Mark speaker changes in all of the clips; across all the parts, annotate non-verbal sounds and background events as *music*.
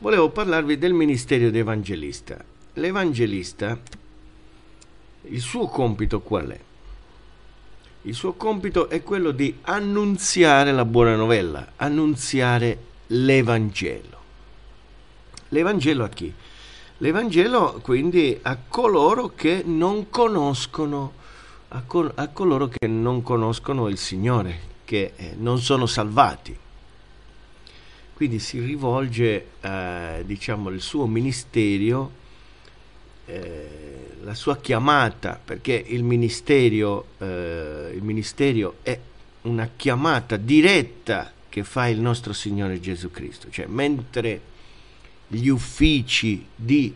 Speaker 1: volevo parlarvi del ministero dell'evangelista. L'evangelista, il suo compito qual è? Il suo compito è quello di annunziare la buona novella, annunziare l'Evangelo. L'Evangelo a chi? L'Evangelo quindi a coloro che non conoscono, a, col- a coloro che non conoscono il Signore, che eh, non sono salvati. Quindi si rivolge eh, diciamo, il suo ministerio eh, la sua chiamata, perché il ministerio eh, il ministero è una chiamata diretta che fa il nostro Signore Gesù Cristo. Cioè, mentre gli uffici di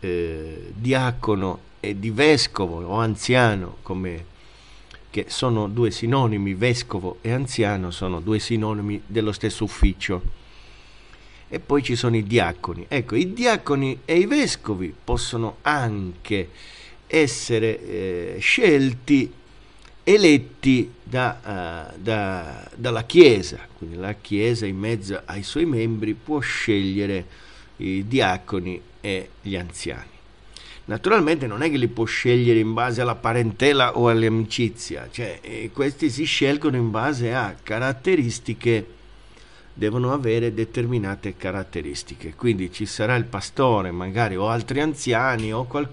Speaker 1: eh, diacono e di vescovo o anziano, come, che sono due sinonimi, vescovo e anziano sono due sinonimi dello stesso ufficio e poi ci sono i diaconi. Ecco, i diaconi e i vescovi possono anche essere eh, scelti, eletti da, uh, da, dalla Chiesa. Quindi la Chiesa in mezzo ai suoi membri può scegliere i diaconi e gli anziani. Naturalmente non è che li può scegliere in base alla parentela o all'amicizia, cioè eh, questi si scelgono in base a caratteristiche devono avere determinate caratteristiche. Quindi ci sarà il pastore, magari o altri anziani o qual-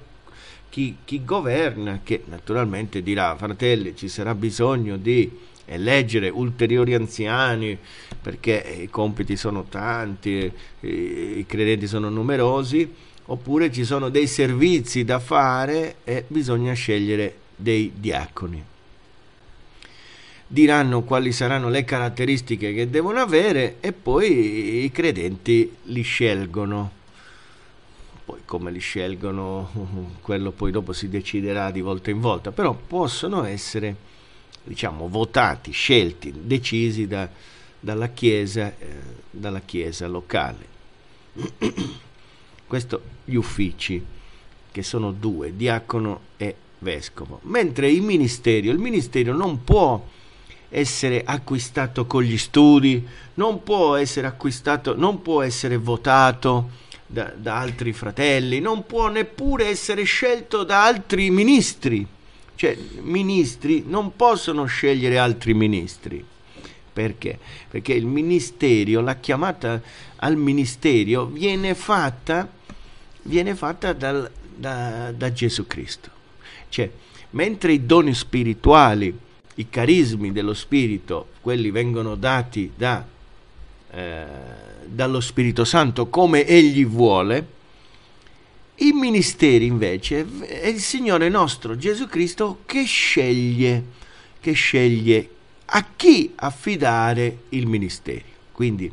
Speaker 1: chi, chi governa che naturalmente dirà fratelli ci sarà bisogno di eleggere ulteriori anziani perché i compiti sono tanti, i credenti sono numerosi, oppure ci sono dei servizi da fare e bisogna scegliere dei diaconi diranno quali saranno le caratteristiche che devono avere e poi i credenti li scelgono. Poi come li scelgono, *laughs* quello poi dopo si deciderà di volta in volta, però possono essere, diciamo, votati, scelti, decisi da, dalla, chiesa, eh, dalla Chiesa locale. *clears throat* Questo gli uffici, che sono due, diacono e vescovo, mentre il ministero, il ministero non può essere acquistato con gli studi, non può essere acquistato, non può essere votato da, da altri fratelli, non può neppure essere scelto da altri ministri. Cioè, ministri non possono scegliere altri ministri. Perché? Perché il ministerio, la chiamata al ministerio viene fatta, viene fatta dal, da, da Gesù Cristo. Cioè, mentre i doni spirituali i carismi dello Spirito, quelli vengono dati da, eh, dallo Spirito Santo come Egli vuole, i ministeri invece è il Signore nostro Gesù Cristo che sceglie, che sceglie a chi affidare il ministero. Quindi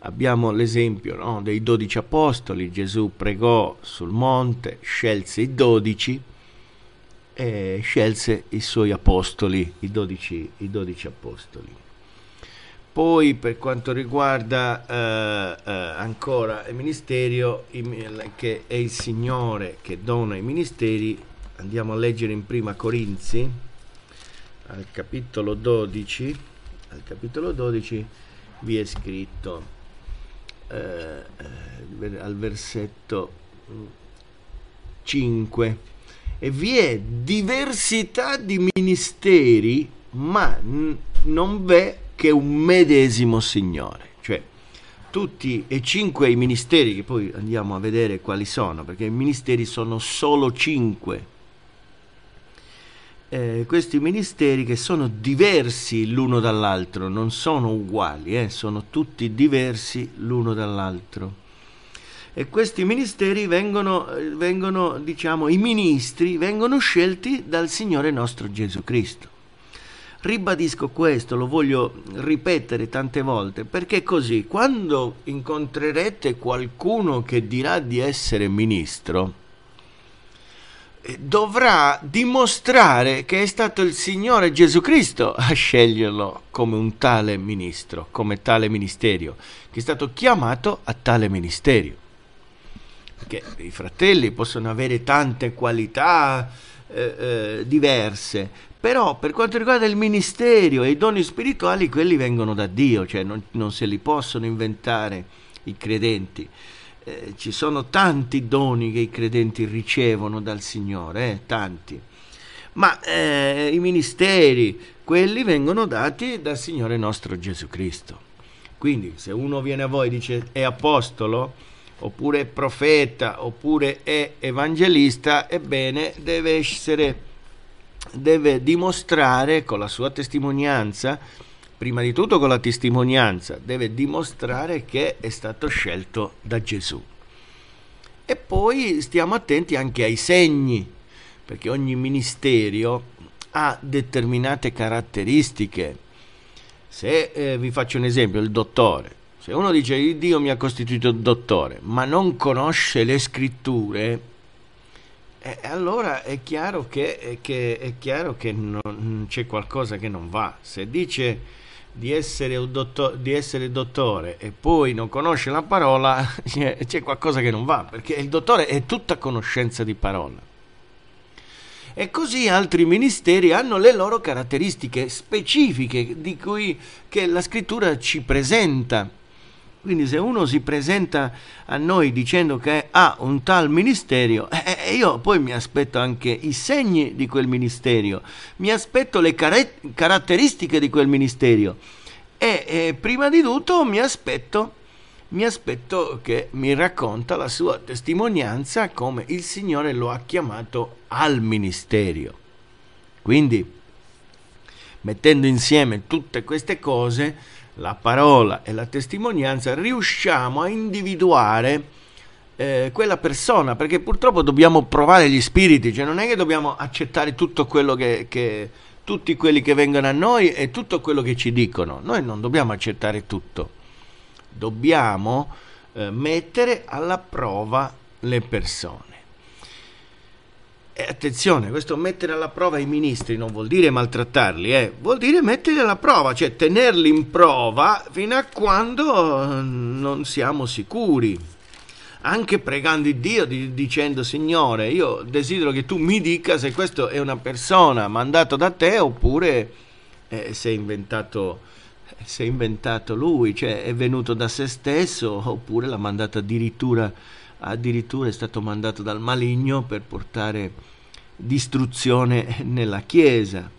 Speaker 1: abbiamo l'esempio no, dei dodici apostoli, Gesù pregò sul monte, scelse i dodici, eh, scelse i suoi apostoli, i dodici, i dodici apostoli. Poi per quanto riguarda eh, eh, ancora il ministero, che è il Signore che dona i ministeri, andiamo a leggere in prima Corinzi, al capitolo 12, al capitolo 12 vi è scritto eh, eh, al versetto 5 mm, e vi è diversità di ministeri, ma non v'è che un medesimo Signore. Cioè, tutti e cinque i ministeri, che poi andiamo a vedere quali sono, perché i ministeri sono solo cinque. Eh, questi ministeri che sono diversi l'uno dall'altro, non sono uguali, eh, sono tutti diversi l'uno dall'altro e questi ministeri vengono, vengono, diciamo, i ministri vengono scelti dal Signore nostro Gesù Cristo. Ribadisco questo, lo voglio ripetere tante volte, perché così quando incontrerete qualcuno che dirà di essere ministro, eh, dovrà dimostrare che è stato il Signore Gesù Cristo a sceglierlo come un tale ministro, come tale ministerio, che è stato chiamato a tale ministerio che i fratelli possono avere tante qualità eh, eh, diverse, però per quanto riguarda il ministero e i doni spirituali, quelli vengono da Dio, cioè non, non se li possono inventare i credenti. Eh, ci sono tanti doni che i credenti ricevono dal Signore, eh, tanti ma eh, i ministeri, quelli vengono dati dal Signore nostro Gesù Cristo. Quindi se uno viene a voi e dice è apostolo, oppure è profeta, oppure è evangelista, ebbene deve essere, deve dimostrare con la sua testimonianza, prima di tutto con la testimonianza, deve dimostrare che è stato scelto da Gesù. E poi stiamo attenti anche ai segni, perché ogni ministero ha determinate caratteristiche. Se eh, vi faccio un esempio, il dottore, se cioè, uno dice Dio mi ha costituito dottore, ma non conosce le scritture, eh, allora è chiaro che, che, è chiaro che non, c'è qualcosa che non va. Se dice di essere, dottore, di essere dottore e poi non conosce la parola, *laughs* c'è qualcosa che non va, perché il dottore è tutta conoscenza di parola e così altri ministeri hanno le loro caratteristiche specifiche di cui la scrittura ci presenta. Quindi se uno si presenta a noi dicendo che ha un tal ministero, eh, eh, eh, io poi mi aspetto anche i segni di quel ministero, mi aspetto le car- caratteristiche di quel ministero e eh, prima di tutto mi aspetto, mi aspetto che mi racconta la sua testimonianza come il Signore lo ha chiamato al ministero. Quindi mettendo insieme tutte queste cose, la parola e la testimonianza riusciamo a individuare eh, quella persona, perché purtroppo dobbiamo provare gli spiriti, cioè non è che dobbiamo accettare tutto quello che, che tutti quelli che vengono a noi e tutto quello che ci dicono, noi non dobbiamo accettare tutto, dobbiamo eh, mettere alla prova le persone. E eh, attenzione, questo mettere alla prova i ministri non vuol dire maltrattarli, eh? vuol dire metterli alla prova, cioè tenerli in prova fino a quando eh, non siamo sicuri. Anche pregando il Dio di, dicendo Signore, io desidero che tu mi dica se questo è una persona mandata da te oppure eh, si, è inventato, si è inventato lui, cioè è venuto da se stesso oppure l'ha mandata addirittura addirittura è stato mandato dal maligno per portare distruzione nella Chiesa.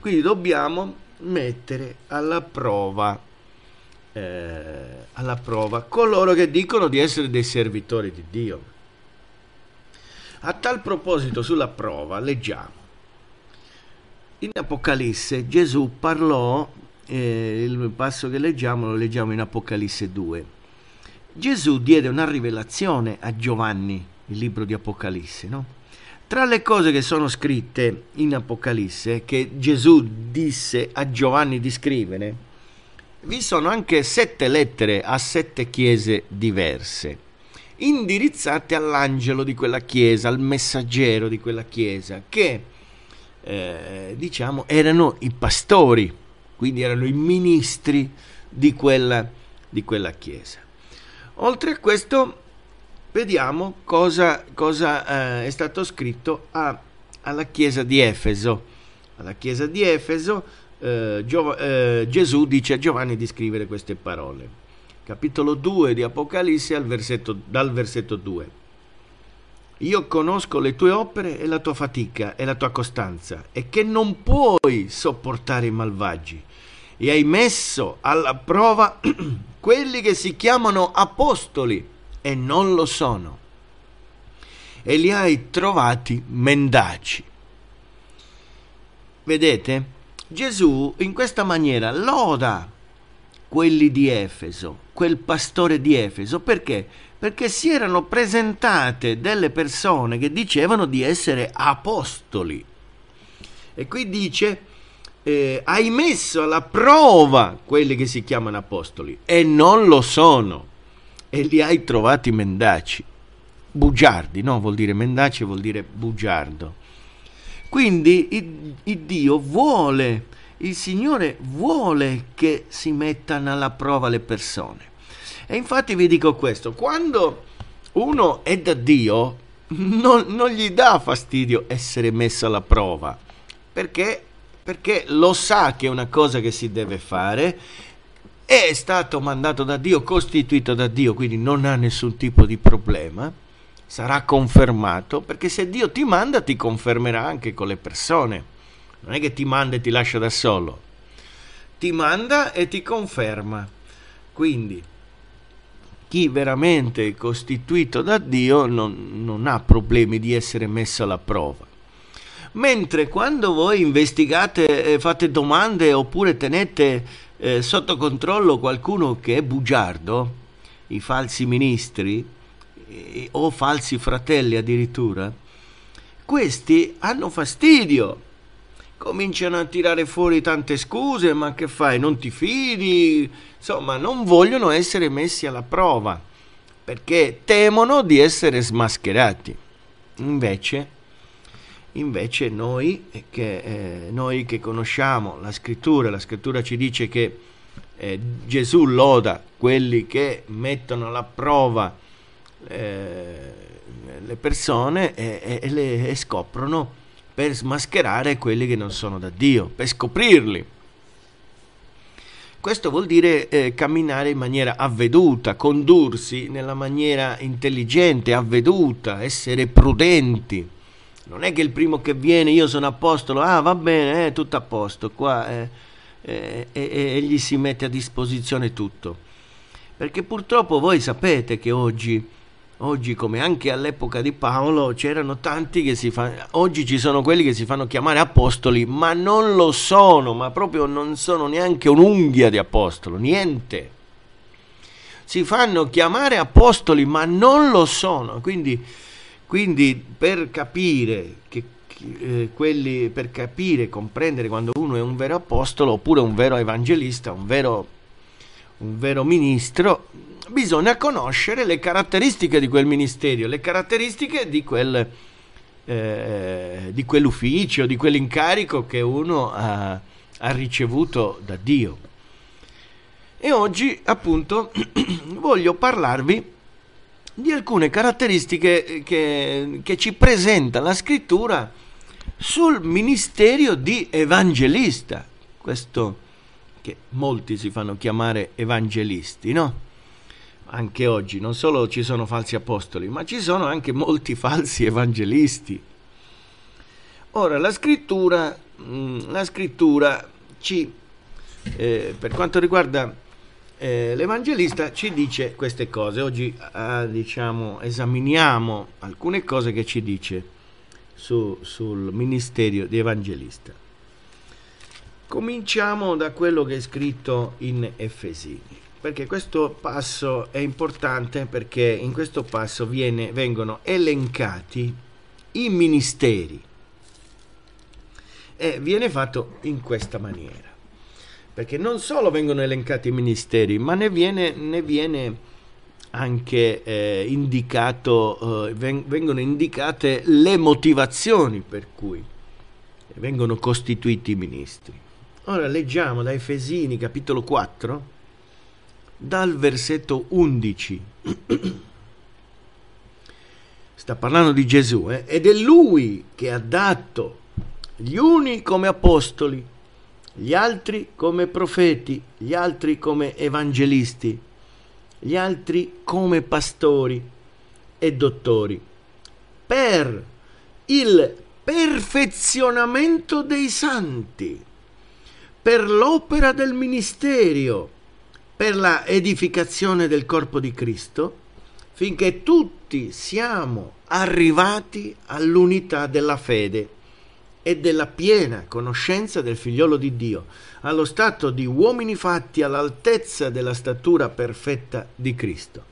Speaker 1: Quindi dobbiamo mettere alla prova, eh, alla prova coloro che dicono di essere dei servitori di Dio. A tal proposito sulla prova leggiamo. In Apocalisse Gesù parlò, eh, il passo che leggiamo lo leggiamo in Apocalisse 2 Gesù diede una rivelazione a Giovanni, il libro di Apocalisse, no? Tra le cose che sono scritte in Apocalisse, che Gesù disse a Giovanni di scrivere, vi sono anche sette lettere a sette chiese diverse, indirizzate all'angelo di quella chiesa, al messaggero di quella chiesa, che eh, diciamo erano i pastori, quindi erano i ministri di quella, di quella chiesa. Oltre a questo, vediamo cosa, cosa eh, è stato scritto a, alla chiesa di Efeso. Alla chiesa di Efeso eh, Gio, eh, Gesù dice a Giovanni di scrivere queste parole. Capitolo 2 di Apocalisse versetto, dal versetto 2. Io conosco le tue opere e la tua fatica e la tua costanza e che non puoi sopportare i malvagi e hai messo alla prova *clears throat* quelli che si chiamano apostoli e non lo sono, e li hai trovati mendaci. Vedete, Gesù in questa maniera loda quelli di Efeso, quel pastore di Efeso, perché? Perché si erano presentate delle persone che dicevano di essere apostoli. E qui dice eh, hai messo alla prova quelli che si chiamano apostoli e non lo sono e li hai trovati mendaci, bugiardi, no? Vuol dire mendaci, vuol dire bugiardo. Quindi il, Dio vuole, il Signore vuole che si mettano alla prova le persone. E infatti vi dico questo, quando uno è da Dio, non, non gli dà fastidio essere messo alla prova, perché perché lo sa che è una cosa che si deve fare, è stato mandato da Dio, costituito da Dio, quindi non ha nessun tipo di problema, sarà confermato, perché se Dio ti manda ti confermerà anche con le persone, non è che ti manda e ti lascia da solo, ti manda e ti conferma. Quindi chi veramente è costituito da Dio non, non ha problemi di essere messo alla prova. Mentre quando voi investigate, fate domande oppure tenete eh, sotto controllo qualcuno che è bugiardo, i falsi ministri eh, o falsi fratelli addirittura, questi hanno fastidio. Cominciano a tirare fuori tante scuse, ma che fai? Non ti fidi? Insomma, non vogliono essere messi alla prova perché temono di essere smascherati. Invece, Invece noi che, eh, noi che conosciamo la scrittura, la scrittura ci dice che eh, Gesù loda quelli che mettono alla prova eh, le persone e, e, le, e scoprono per smascherare quelli che non sono da Dio, per scoprirli. Questo vuol dire eh, camminare in maniera avveduta, condursi nella maniera intelligente, avveduta, essere prudenti non è che il primo che viene io sono apostolo, ah va bene, è eh, tutto a posto, qua e eh, eh, gli si mette a disposizione tutto. Perché purtroppo voi sapete che oggi, oggi come anche all'epoca di Paolo, c'erano tanti che si fanno, oggi ci sono quelli che si fanno chiamare apostoli, ma non lo sono, ma proprio non sono neanche un'unghia di apostolo, niente. Si fanno chiamare apostoli, ma non lo sono, quindi quindi per capire, che, eh, quelli, per capire, comprendere quando uno è un vero apostolo oppure un vero evangelista, un vero, un vero ministro, bisogna conoscere le caratteristiche di quel ministerio, le caratteristiche di, quel, eh, di quell'ufficio, di quell'incarico che uno ha, ha ricevuto da Dio. E oggi appunto *clears throat* voglio parlarvi di alcune caratteristiche eh, che, che ci presenta la scrittura sul ministero di evangelista, questo che molti si fanno chiamare evangelisti, no? Anche oggi non solo ci sono falsi apostoli, ma ci sono anche molti *laughs* falsi evangelisti. Ora, la scrittura, mm, la scrittura ci, eh, per quanto riguarda eh, l'Evangelista ci dice queste cose. Oggi eh, diciamo, esaminiamo alcune cose che ci dice su, sul ministerio di Evangelista. Cominciamo da quello che è scritto in Efesini, perché questo passo è importante perché in questo passo viene, vengono elencati i ministeri e viene fatto in questa maniera perché non solo vengono elencati i ministeri, ma ne viene, ne viene anche eh, indicato, eh, vengono indicate le motivazioni per cui vengono costituiti i ministri. Ora leggiamo da Efesini capitolo 4, dal versetto 11. *clears throat* Sta parlando di Gesù, eh? ed è lui che ha dato gli uni come apostoli, gli altri come profeti, gli altri come evangelisti, gli altri come pastori e dottori, per il perfezionamento dei santi, per l'opera del ministero, per la edificazione del corpo di Cristo, finché tutti siamo arrivati all'unità della fede e della piena conoscenza del figliolo di Dio, allo stato di uomini fatti all'altezza della statura perfetta di Cristo,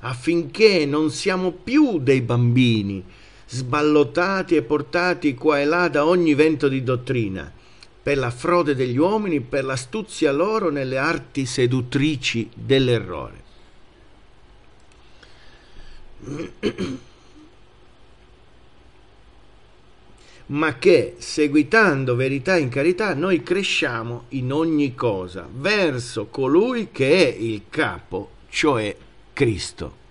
Speaker 1: affinché non siamo più dei bambini, sballottati e portati qua e là da ogni vento di dottrina, per la frode degli uomini, per l'astuzia loro nelle arti seduttrici dell'errore. *clears throat* ma che seguitando verità in carità noi cresciamo in ogni cosa verso colui che è il capo, cioè Cristo.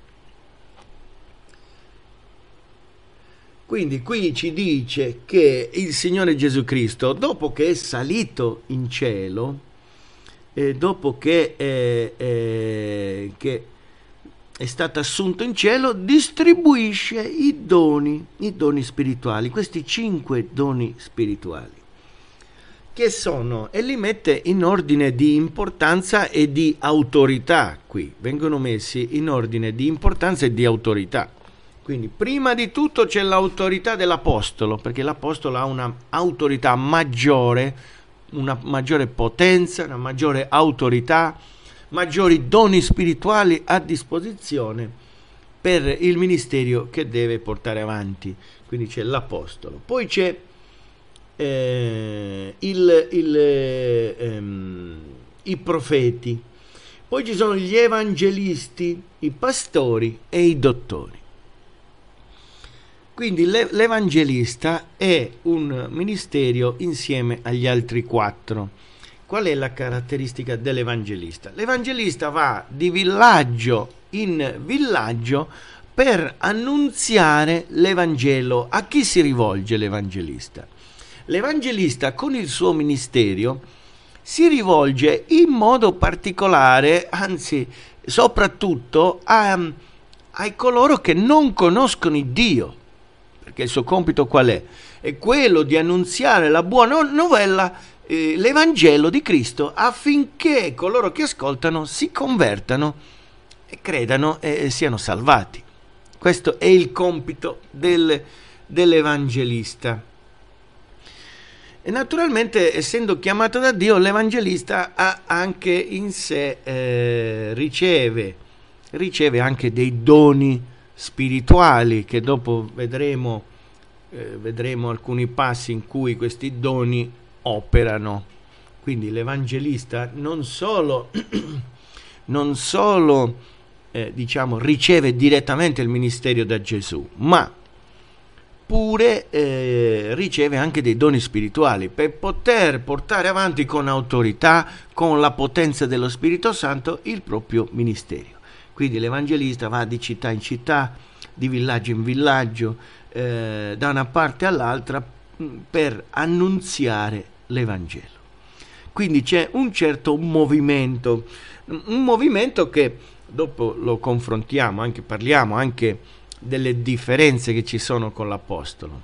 Speaker 1: Quindi qui ci dice che il Signore Gesù Cristo, dopo che è salito in cielo, eh, dopo che, eh, eh, che è stato assunto in cielo, distribuisce i doni, i doni spirituali, questi cinque doni spirituali, che sono, e li mette in ordine di importanza e di autorità qui, vengono messi in ordine di importanza e di autorità. Quindi prima di tutto c'è l'autorità dell'Apostolo, perché l'Apostolo ha un'autorità maggiore, una maggiore potenza, una maggiore autorità, maggiori doni spirituali a disposizione per il ministero che deve portare avanti. Quindi c'è l'apostolo. Poi c'è eh, il, il, ehm, i profeti. Poi ci sono gli evangelisti, i pastori e i dottori. Quindi l'evangelista è un ministero insieme agli altri quattro Qual è la caratteristica dell'evangelista? L'evangelista va di villaggio in villaggio per annunziare l'Evangelo. A chi si rivolge l'Evangelista? L'Evangelista con il suo ministero si rivolge in modo particolare, anzi soprattutto a, ai coloro che non conoscono Dio, perché il suo compito qual è? È quello di annunziare la buona novella eh, l'Evangelo di Cristo affinché coloro che ascoltano si convertano e credano e, e siano salvati. Questo è il compito del, dell'evangelista. E naturalmente, essendo chiamato da Dio, l'evangelista ha anche in sé, eh, riceve, riceve anche dei doni spirituali che dopo vedremo, eh, vedremo alcuni passi in cui questi doni operano. Quindi l'evangelista non solo, *clears throat* non solo eh, diciamo, riceve direttamente il ministero da Gesù, ma pure eh, riceve anche dei doni spirituali per poter portare avanti con autorità, con la potenza dello Spirito Santo, il proprio ministero. Quindi l'evangelista va di città in città, di villaggio in villaggio, eh, da una parte all'altra mm, per annunziare l'Evangelo. Quindi c'è un certo movimento, un movimento che dopo lo confrontiamo, anche, parliamo anche delle differenze che ci sono con l'Apostolo,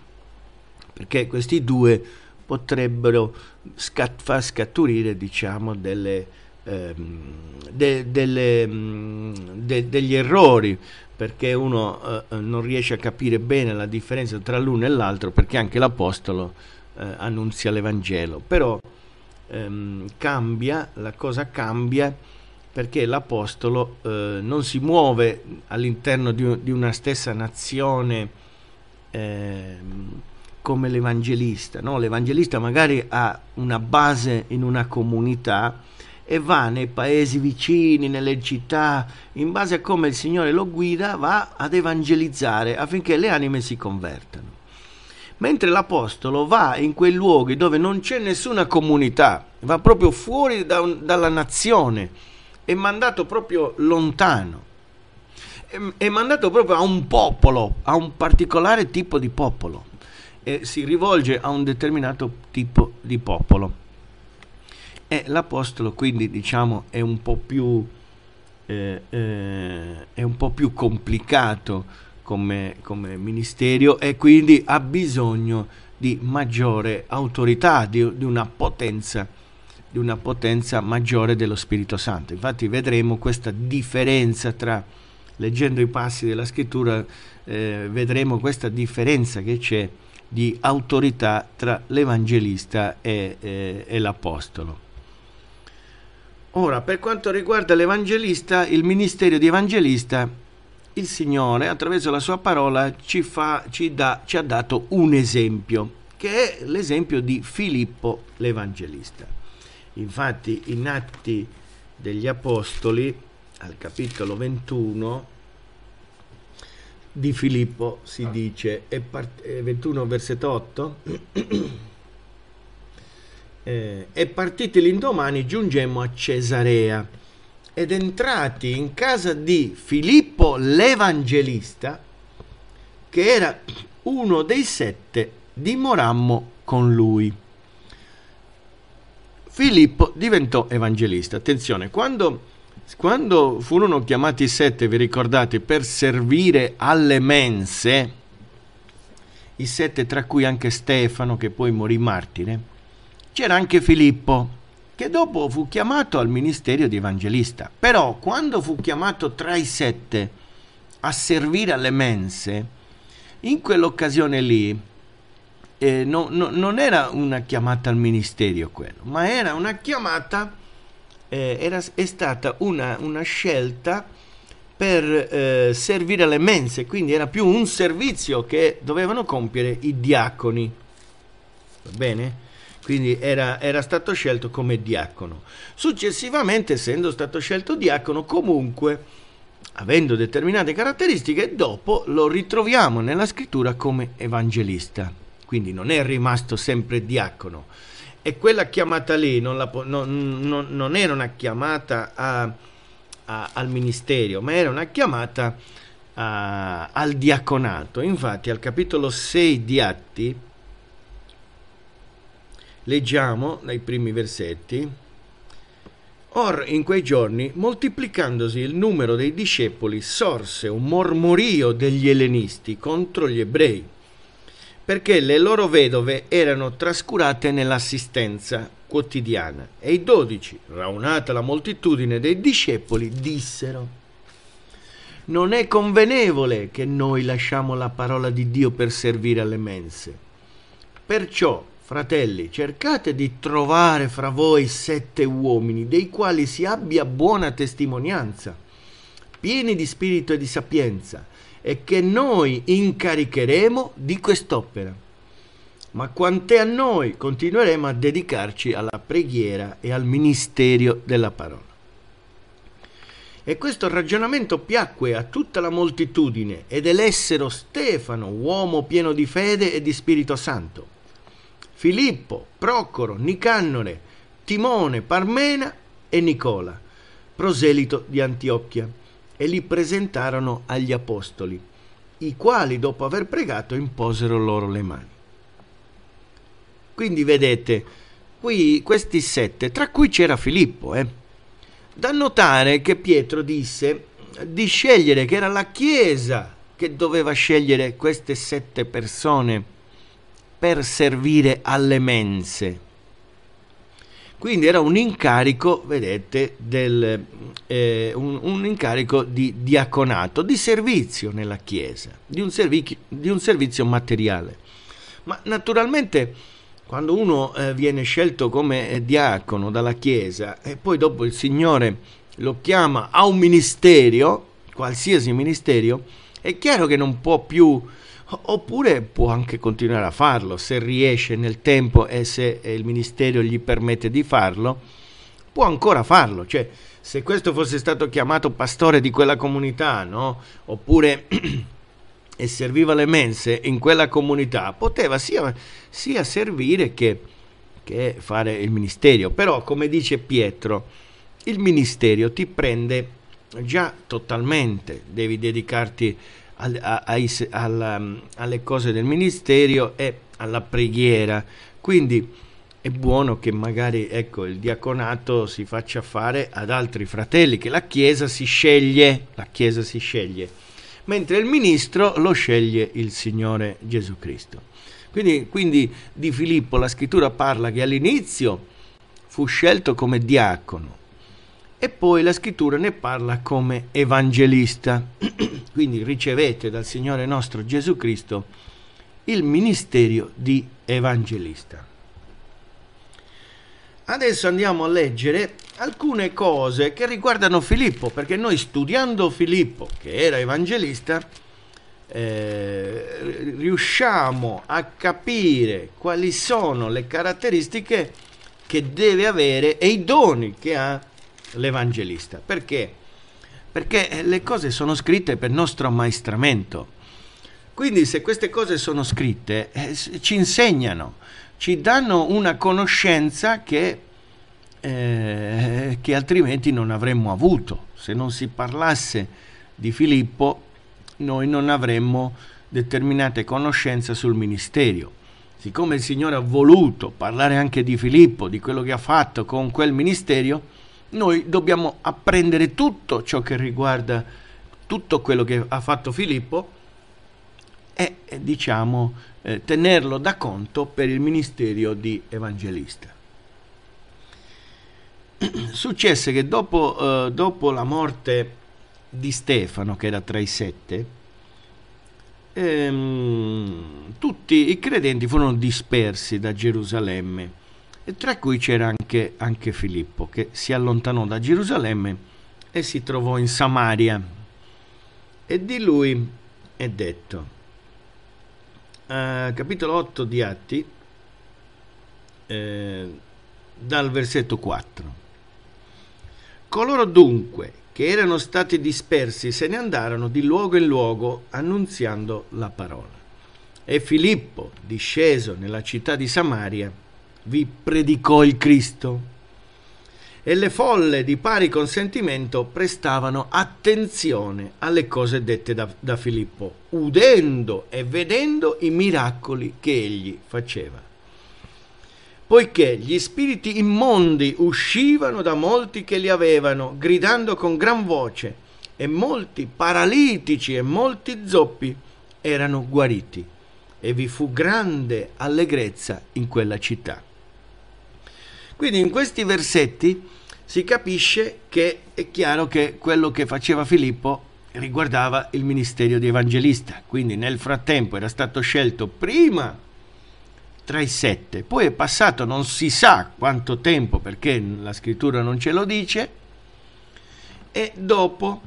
Speaker 1: perché questi due potrebbero scat- far scaturire diciamo, delle, ehm, de- delle, mm, de- degli errori, perché uno eh, eh, non riesce a capire bene la differenza tra l'uno e l'altro, perché anche l'Apostolo eh, annunzia l'Evangelo, però ehm, cambia, la cosa cambia perché l'Apostolo eh, non si muove all'interno di, di una stessa nazione ehm, come l'Evangelista, no? l'Evangelista magari ha una base in una comunità, e va nei paesi vicini, nelle città, in base a come il Signore lo guida, va ad evangelizzare affinché le anime si convertano mentre l'Apostolo va in quei luoghi dove non c'è nessuna comunità, va proprio fuori da un, dalla nazione, è mandato proprio lontano, è, è, mandato proprio a un popolo, a un particolare tipo di popolo, e si rivolge a un determinato tipo di popolo. E l'Apostolo quindi diciamo è un po' più, eh, eh, è un po' più complicato come, come ministero e quindi ha bisogno di maggiore autorità, di, di, una potenza, di una potenza maggiore dello Spirito Santo. Infatti vedremo questa differenza tra, leggendo i passi della scrittura, eh, vedremo questa differenza che c'è di autorità tra l'Evangelista e, e, e l'Apostolo. Ora, per quanto riguarda l'Evangelista, il ministero di Evangelista il Signore attraverso la sua parola ci, fa, ci, da, ci ha dato un esempio, che è l'esempio di Filippo l'Evangelista. Infatti in Atti degli Apostoli, al capitolo 21, di Filippo si ah. dice, 21 eh, versetto 8, *clears throat* eh, e partiti l'indomani giungemmo a Cesarea ed entrati in casa di Filippo l'Evangelista, che era uno dei sette, dimorammo con lui. Filippo diventò evangelista. Attenzione, quando, quando furono chiamati i sette, vi ricordate, per servire alle mense, i sette tra cui anche Stefano, che poi morì martire, c'era anche Filippo che dopo fu chiamato al ministero di evangelista. Però quando fu chiamato tra i sette a servire alle mense, in quell'occasione lì eh, no, no, non era una chiamata al ministero quello, ma era una chiamata, eh, era, è stata una, una scelta per eh, servire alle mense, quindi era più un servizio che dovevano compiere i diaconi. Va bene? quindi era, era, stato scelto come diacono. Successivamente, essendo stato scelto diacono, comunque, avendo determinate caratteristiche, dopo lo ritroviamo nella scrittura come evangelista, quindi non è rimasto sempre diacono. E quella chiamata lì non, la, non, non, non era una chiamata a, a, al ministero, ma era una chiamata a, al diaconato. Infatti al capitolo 6 di Atti, Leggiamo dai primi versetti. Or in quei giorni, moltiplicandosi il numero dei discepoli, sorse un mormorio degli elenisti contro gli ebrei, perché le loro vedove erano trascurate nell'assistenza quotidiana. E i dodici, raunata la moltitudine dei discepoli, dissero, non è convenevole che noi lasciamo la parola di Dio per servire alle mense. Perciò Fratelli, cercate di trovare fra voi sette uomini, dei quali si abbia buona testimonianza, pieni di spirito e di sapienza, e che noi incaricheremo di quest'opera. Ma quant'è a noi, continueremo a dedicarci alla preghiera e al ministerio della parola. E questo ragionamento piacque a tutta la moltitudine ed elessero Stefano, uomo pieno di fede e di Spirito Santo Filippo, Procoro, Nicannore, Timone, Parmena e Nicola, proselito di Antiochia, e li presentarono agli apostoli, i quali dopo aver pregato imposero loro le mani. Quindi vedete, qui questi sette, tra cui c'era Filippo, eh? da notare che Pietro disse di scegliere che era la Chiesa che doveva scegliere queste sette persone per servire alle mense. Quindi era un incarico, vedete, del, eh, un, un, incarico di diaconato, di servizio nella Chiesa, di un, servizio, di un servizio materiale. Ma naturalmente quando uno eh, viene scelto come eh, diacono dalla Chiesa e poi dopo il Signore lo chiama a un ministerio, qualsiasi ministerio, è chiaro che non può più oppure può anche continuare a farlo se riesce nel tempo e se eh, il ministero gli permette di farlo, può ancora farlo, cioè se questo fosse stato chiamato pastore di quella comunità, no? Oppure *clears throat* e serviva le mense in quella comunità, poteva sia, sia servire che, che fare il ministero, però come dice Pietro, il ministero ti prende già totalmente, devi dedicarti a al, a, ai, alla, um, alle cose del ministero e alla preghiera. Quindi è buono che magari ecco, il diaconato si faccia fare ad altri fratelli, che la Chiesa si sceglie, la Chiesa si sceglie, mentre il ministro lo sceglie il Signore Gesù Cristo. Quindi, quindi di Filippo la scrittura parla che all'inizio fu scelto come diacono, e poi la scrittura ne parla come evangelista. *clears throat* Quindi ricevete dal Signore nostro Gesù Cristo il ministerio di evangelista. Adesso andiamo a leggere alcune cose che riguardano Filippo, perché noi studiando Filippo, che era evangelista, eh, riusciamo a capire quali sono le caratteristiche che deve avere e i doni che ha l'Evangelista. Perché? Perché eh, le cose sono scritte per nostro ammaestramento. Quindi se queste cose sono scritte, eh, ci insegnano, ci danno una conoscenza che, eh, che altrimenti non avremmo avuto. Se non si parlasse di Filippo, noi non avremmo determinate conoscenze sul ministerio. siccome il Signore ha voluto parlare anche di Filippo, di quello che ha fatto con quel ministerio, noi dobbiamo apprendere tutto ciò che riguarda tutto quello che ha fatto Filippo e eh, diciamo eh, tenerlo da conto per il ministero di evangelista. *clears throat* Successe che dopo, eh, dopo, la morte di Stefano, che era tra i sette, ehm, tutti i credenti furono dispersi da Gerusalemme e tra cui c'era anche, anche Filippo che si allontanò da Gerusalemme e si trovò in Samaria. E di lui è detto, Uh, capitolo 8 di Atti, eh, dal versetto 4. Coloro dunque che erano stati dispersi se ne andarono di luogo in luogo annunziando la parola. E Filippo, disceso nella città di Samaria, vi predicò il Cristo. E le folle di pari consentimento prestavano attenzione alle cose dette da, da Filippo, udendo e vedendo i miracoli che egli faceva poiché gli spiriti immondi uscivano da molti che li avevano, gridando con gran voce, e molti paralitici e molti zoppi erano guariti, e vi fu grande allegrezza in quella città. Quindi in questi versetti si capisce che è chiaro che quello che faceva Filippo riguardava il ministero di evangelista, quindi nel frattempo era stato scelto prima tra i sette, poi è passato non si sa quanto tempo perché la scrittura non ce lo dice, e dopo,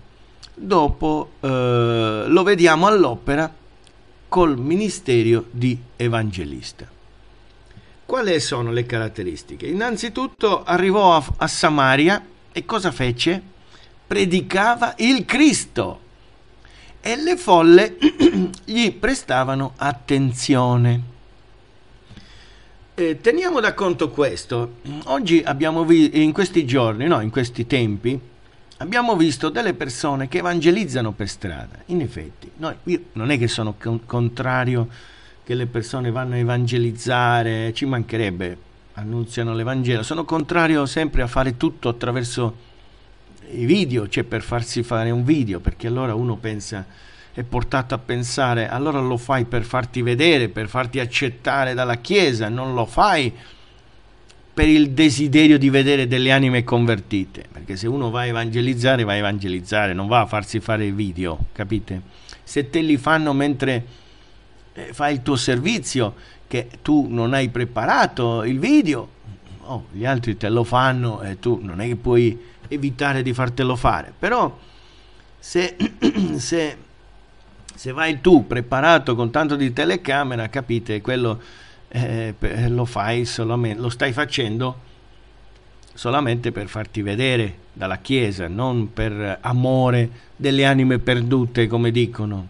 Speaker 1: dopo eh, lo vediamo all'opera col ministero di evangelista. Quali sono le caratteristiche? Innanzitutto arrivò a, a Samaria e cosa fece? Predicava il Cristo e le folle *clears throat* gli prestavano attenzione. Eh, teniamo da conto questo. Oggi abbiamo visto, in questi giorni, no, in questi tempi, abbiamo visto delle persone che evangelizzano per strada. In effetti, noi, io non è che sono con- contrario che le persone vanno a evangelizzare, ci mancherebbe, annunziano l'Evangelo. Sono contrario sempre a fare tutto attraverso i video, cioè per farsi fare un video, perché allora uno pensa, è portato a pensare, allora lo fai per farti vedere, per farti accettare dalla Chiesa, non lo fai per il desiderio di vedere delle anime convertite, perché se uno va a evangelizzare, va a evangelizzare, non va a farsi fare video, capite? Se te li fanno mentre eh, fai il tuo servizio, che tu non hai preparato il video, oh, gli altri te lo fanno e tu non è che puoi evitare di fartelo fare, però se, *clears throat* se, se vai tu preparato con tanto di telecamera, capite, quello eh, lo fai solamente, lo stai facendo solamente per farti vedere dalla Chiesa, non per amore delle anime perdute, come dicono.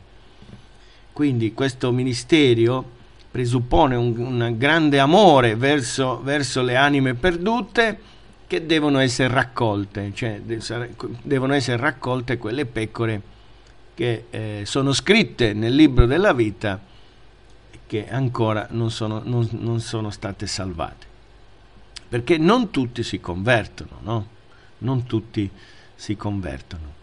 Speaker 1: Quindi questo ministerio presuppone un, un, grande amore verso, verso, le anime perdute che devono essere raccolte, cioè devono essere raccolte quelle pecore che eh, sono scritte nel libro della vita e che ancora non sono, non, non sono state salvate. Perché non tutti si convertono, no? Non tutti si convertono.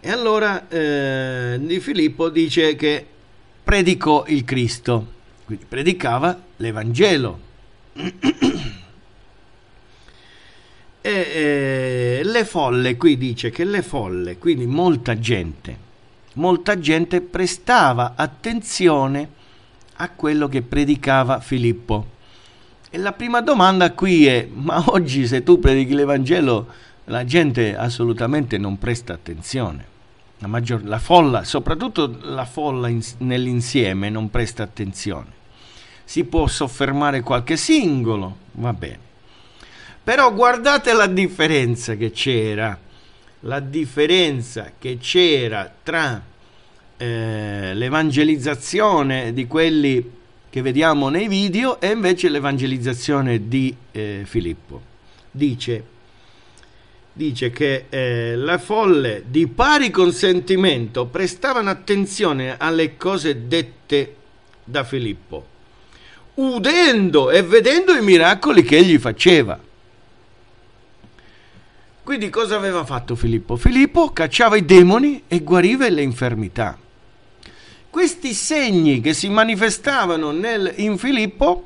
Speaker 1: E allora eh, Di Filippo dice che predicò il Cristo, quindi predicava l'Evangelo. *clears throat* e, e, le folle, qui dice che le folle, quindi molta gente, molta gente prestava attenzione a quello che predicava Filippo. E la prima domanda qui è, ma oggi se tu predichi l'Evangelo la gente assolutamente non presta attenzione la, maggior, la folla, soprattutto la folla in, nell'insieme, non presta attenzione. Si può soffermare qualche singolo, va bene. Però guardate la differenza che c'era, la differenza che c'era tra eh, l'evangelizzazione di quelli che vediamo nei video e invece l'evangelizzazione di eh, Filippo. Dice, dice che eh, la folle di pari consentimento prestavano attenzione alle cose dette da Filippo, udendo e vedendo i miracoli che egli faceva. Quindi cosa aveva fatto Filippo? Filippo cacciava i demoni e guariva le infermità. Questi segni che si manifestavano nel, in Filippo,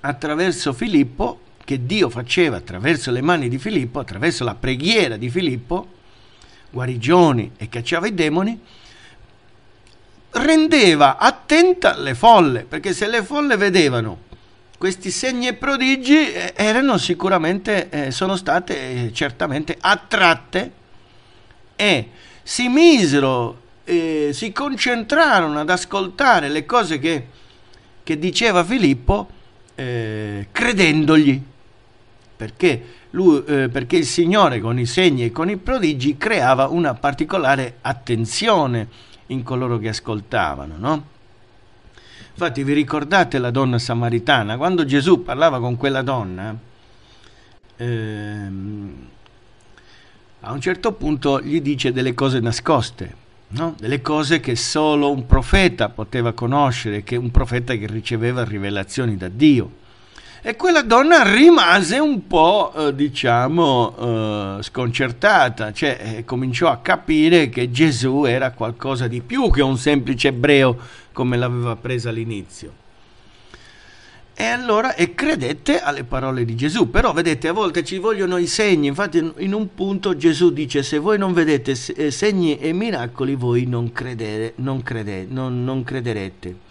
Speaker 1: attraverso Filippo, che Dio faceva attraverso le mani di Filippo, attraverso la preghiera di Filippo, guarigioni e cacciava i demoni, rendeva attenta le folle, perché se le folle vedevano questi segni e prodigi eh, erano sicuramente, eh, sono state eh, certamente attratte e si misero, eh, si concentrarono ad ascoltare le cose che, che diceva Filippo eh, credendogli. Perché, lui, eh, perché, il Signore con i segni e con i prodigi creava una particolare attenzione in coloro che ascoltavano, no? Infatti vi ricordate la donna samaritana? Quando Gesù parlava con quella donna, ehm, a un certo punto gli dice delle cose nascoste, no? delle cose che solo un profeta poteva conoscere, che un profeta che riceveva rivelazioni da Dio. E quella donna rimase un po', eh, diciamo, eh, sconcertata, cioè eh, cominciò a capire che Gesù era qualcosa di più che un semplice ebreo come l'aveva presa all'inizio. E allora e credette alle parole di Gesù. Però vedete, a volte ci vogliono i segni. Infatti, in un punto Gesù dice: Se voi non vedete segni e miracoli, voi non, credere, non, crede, non, non crederete.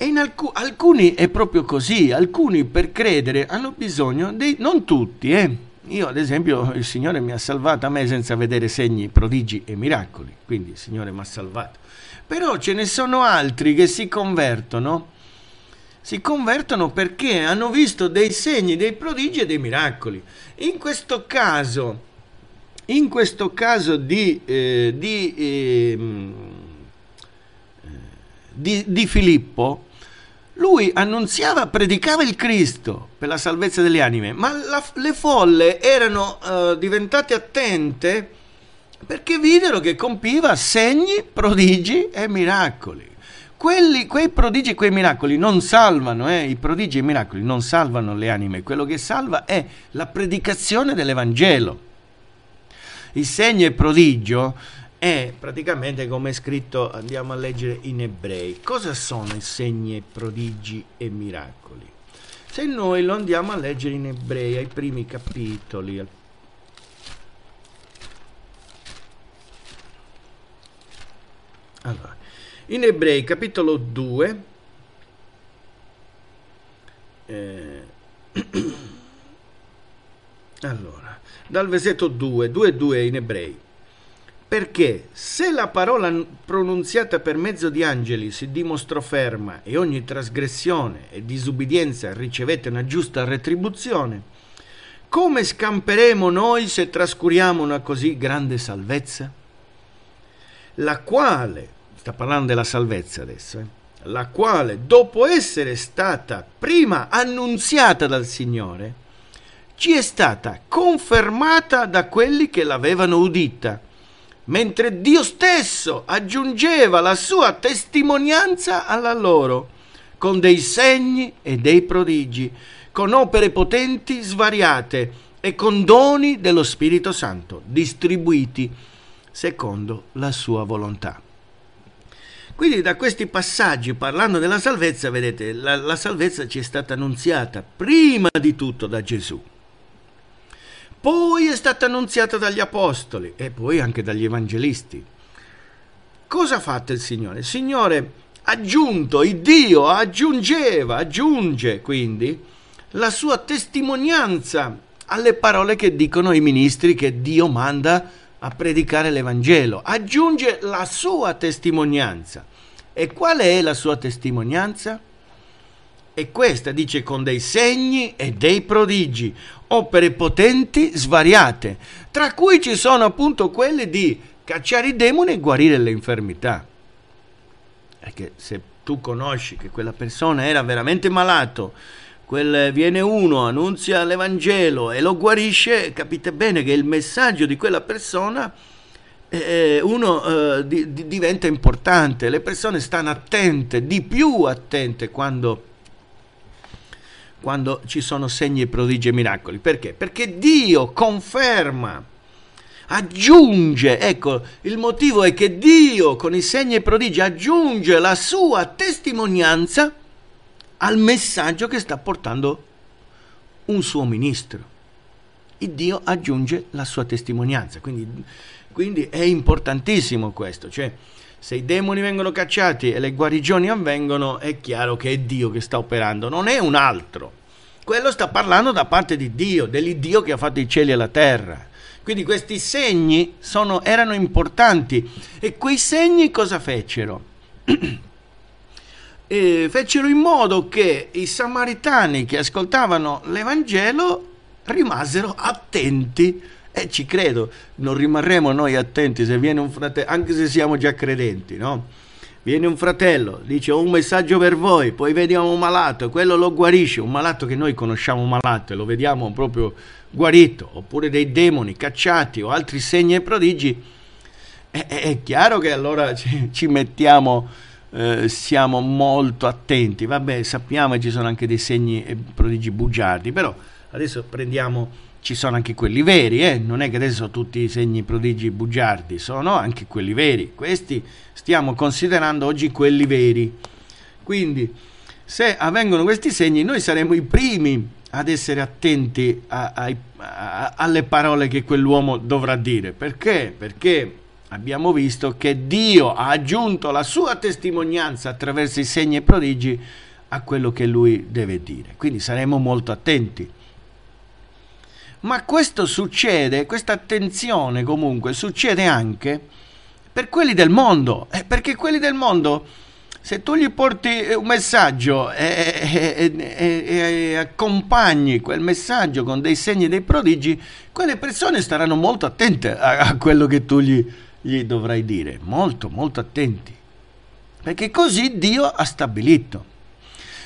Speaker 1: E in alc- alcuni è proprio così, alcuni per credere hanno bisogno dei... non tutti, eh. Io ad esempio il Signore mi ha salvato a me senza vedere segni, prodigi e miracoli, quindi il Signore mi ha salvato. Però ce ne sono altri che si convertono, si convertono perché hanno visto dei segni, dei prodigi e dei miracoli. In questo caso, in questo caso di, eh, di, ehm, eh, di, di Filippo, lui annunziava, predicava il Cristo per la salvezza delle anime, ma la, le folle erano uh, diventate attente perché videro che compiva segni, prodigi e miracoli. Quelli, quei prodigi e quei miracoli non salvano, eh? i prodigi e i miracoli non salvano le anime, quello che salva è la predicazione dell'Evangelo. Il segno e prodigio è praticamente come è scritto, andiamo a leggere in ebrei. Cosa sono i segni, prodigi e miracoli? Se noi lo andiamo a leggere in ebrei, ai primi capitoli, al Allora, in Ebrei capitolo 2, eh, *clears throat* allora, dal versetto 2, 2, 2 in Ebrei. Perché se la parola pronunziata per mezzo di angeli si dimostrò ferma e ogni trasgressione e disubbidienza ricevette una giusta retribuzione, come scamperemo noi se trascuriamo una così grande salvezza? La quale, sta parlando della salvezza adesso, eh, la quale dopo essere stata prima annunziata dal Signore, ci è stata confermata da quelli che l'avevano udita mentre Dio stesso aggiungeva la sua testimonianza alla loro, con dei segni e dei prodigi, con opere potenti svariate e con doni dello Spirito Santo, distribuiti secondo la sua volontà. Quindi da questi passaggi, parlando della salvezza, vedete, la, la salvezza ci è stata annunziata prima di tutto da Gesù poi è stata annunziata dagli apostoli e poi anche dagli evangelisti. Cosa ha fatto il Signore? Il Signore ha aggiunto, il Dio aggiungeva, aggiunge quindi la sua testimonianza alle parole che dicono i ministri che Dio manda a predicare l'Evangelo. Aggiunge la sua testimonianza. E qual è la sua testimonianza? E questa dice con dei segni e dei prodigi, opere potenti svariate, tra cui ci sono appunto quelle di cacciare i demoni e guarire le infermità. Perché se tu conosci che quella persona era veramente malato, quel viene uno, annunzia l'Evangelo e lo guarisce, capite bene che il messaggio di quella persona eh, eh, uno eh, di, di diventa importante, le persone stanno attente, di più attente quando quando ci sono segni, prodigi e miracoli. Perché? Perché Dio conferma, aggiunge, ecco, il motivo è che Dio con i segni e prodigi aggiunge la sua testimonianza al messaggio che sta portando un suo ministro. E Dio aggiunge la sua testimonianza. Quindi, quindi è importantissimo questo. Cioè, se i demoni vengono cacciati e le guarigioni avvengono, è chiaro che è Dio che sta operando, non è un altro. Quello sta parlando da parte di Dio, dell'Iddio che ha fatto i cieli e la terra. Quindi questi segni sono, erano importanti. E quei segni cosa fecero? eh, *clears throat* fecero in modo che i samaritani che ascoltavano l'Evangelo rimasero attenti e eh, ci credo, non rimarremo noi attenti se viene un fratello, anche se siamo già credenti, no? Viene un fratello, dice ho un messaggio per voi, poi vediamo un malato, quello lo guarisce, un malato che noi conosciamo malato e lo vediamo proprio guarito, oppure dei demoni cacciati o altri segni e prodigi, è, eh, eh, è chiaro che allora *laughs* ci, ci mettiamo, eh, siamo molto attenti, vabbè sappiamo che ci sono anche dei segni e prodigi bugiardi, però adesso prendiamo ci sono anche quelli veri, eh? non è che adesso tutti i segni prodigi bugiardi, sono anche quelli veri, questi stiamo considerando oggi quelli veri. Quindi se avvengono questi segni noi saremo i primi ad essere attenti a, a, a, alle parole che quell'uomo dovrà dire, perché? Perché abbiamo visto che Dio ha aggiunto la sua testimonianza attraverso i segni e prodigi a quello che lui deve dire, quindi saremo molto attenti. Ma questo succede, questa attenzione comunque succede anche per quelli del mondo, eh, perché quelli del mondo, se tu gli porti eh, un messaggio e, e, e, e accompagni quel messaggio con dei segni e dei prodigi, quelle persone staranno molto attente a, a quello che tu gli, gli dovrai dire, molto, molto attenti, perché così Dio ha stabilito.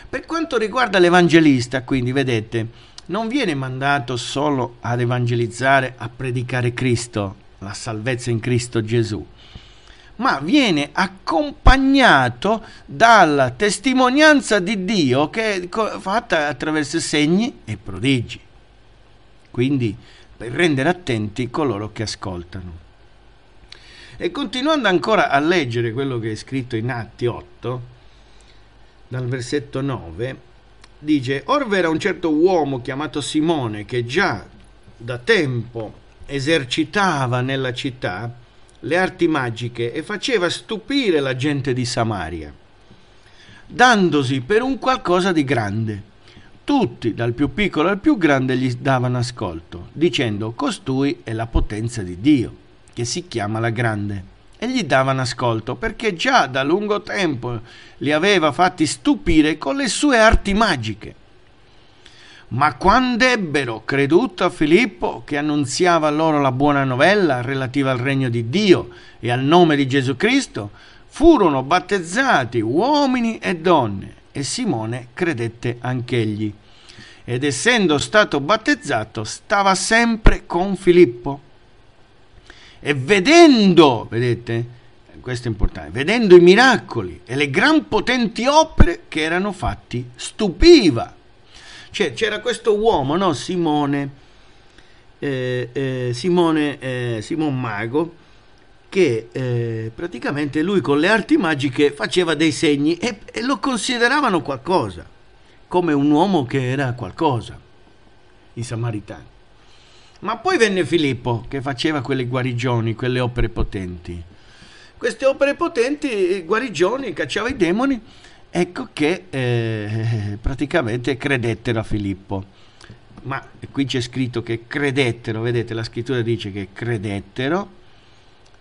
Speaker 1: Per quanto riguarda l'evangelista, quindi vedete, non viene mandato solo ad evangelizzare, a predicare Cristo, la salvezza in Cristo Gesù, ma viene accompagnato dalla testimonianza di Dio che è fatta attraverso segni e prodigi. Quindi per rendere attenti coloro che ascoltano. E continuando ancora a leggere quello che è scritto in Atti 8, dal versetto 9, dice Orvera un certo uomo chiamato Simone che già da tempo esercitava nella città le arti magiche e faceva stupire la gente di Samaria, dandosi per un qualcosa di grande. Tutti, dal più piccolo al più grande, gli davano ascolto, dicendo costui è la potenza di Dio, che si chiama la grande e gli davano ascolto perché già da lungo tempo li aveva fatti stupire con le sue arti magiche. Ma quando ebbero creduto a Filippo che annunziava loro la buona novella relativa al regno di Dio e al nome di Gesù Cristo, furono battezzati uomini e donne e Simone credette anch'egli. Ed essendo stato battezzato stava sempre con Filippo e vedendo, vedete, questo è importante, vedendo i miracoli e le gran potenti opere che erano fatti, stupiva. Cioè, c'era questo uomo, no? Simone, eh, eh, Simone, eh, Simon Mago, che eh, praticamente lui con le arti magiche faceva dei segni e, e, lo consideravano qualcosa, come un uomo che era qualcosa, i samaritani. Ma poi venne Filippo che faceva quelle guarigioni, quelle opere potenti. Queste opere potenti, guarigioni, cacciava i demoni, ecco che eh, praticamente credettero a Filippo. Ma qui c'è scritto che credettero, vedete la scrittura dice che credettero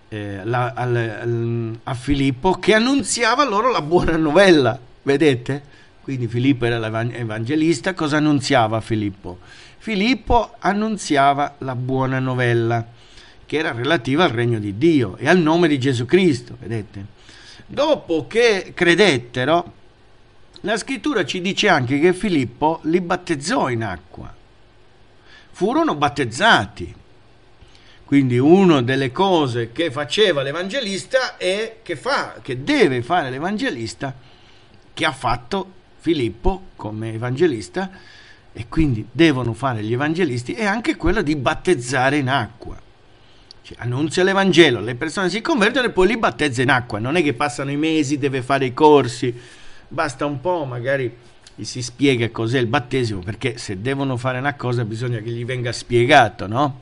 Speaker 1: eh, la, al, al, a Filippo che annunziava loro la buona novella, vedete? Quindi Filippo era l'evangelista, cosa annunziava Filippo? Filippo annunziava la buona novella, che era relativa al regno di Dio e al nome di Gesù Cristo, vedete? Dopo che credettero, la scrittura ci dice anche che Filippo li battezzò in acqua. Furono battezzati. Quindi una delle cose che faceva l'evangelista e che fa, che deve fare l'evangelista, che ha fatto Filippo come evangelista, e quindi devono fare gli evangelisti è anche quella di battezzare in acqua. Cioè, annuncia l'Evangelo, le persone si convertono e poi li battezza in acqua. Non è che passano i mesi, deve fare i corsi, basta un po', magari gli si spiega cos'è il battesimo, perché se devono fare una cosa bisogna che gli venga spiegato, no?